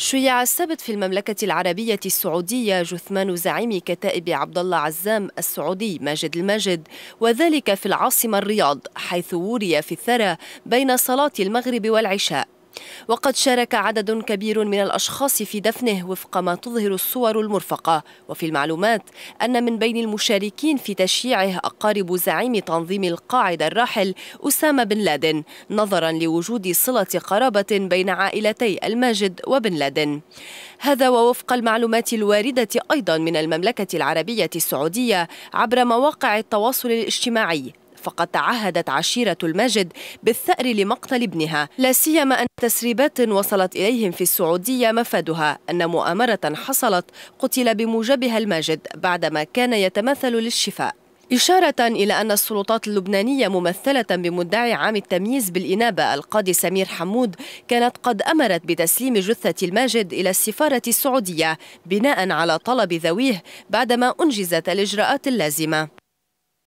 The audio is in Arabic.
شيع السبت في المملكة العربية السعودية جثمان زعيم كتائب عبد الله عزام السعودي ماجد الماجد وذلك في العاصمة الرياض حيث وري في الثرى بين صلاة المغرب والعشاء وقد شارك عدد كبير من الأشخاص في دفنه وفق ما تظهر الصور المرفقة وفي المعلومات أن من بين المشاركين في تشييعه أقارب زعيم تنظيم القاعدة الراحل أسامة بن لادن نظرا لوجود صلة قرابة بين عائلتي الماجد وبن لادن هذا ووفق المعلومات الواردة أيضا من المملكة العربية السعودية عبر مواقع التواصل الاجتماعي فقد تعهدت عشيرة الماجد بالثأر لمقتل ابنها لا سيما أن تسريبات وصلت إليهم في السعودية مفادها أن مؤامرة حصلت قتل بموجبها الماجد بعدما كان يتمثل للشفاء إشارة إلى أن السلطات اللبنانية ممثلة بمدعي عام التمييز بالإنابة القاضي سمير حمود كانت قد أمرت بتسليم جثة الماجد إلى السفارة السعودية بناء على طلب ذويه بعدما أنجزت الإجراءات اللازمة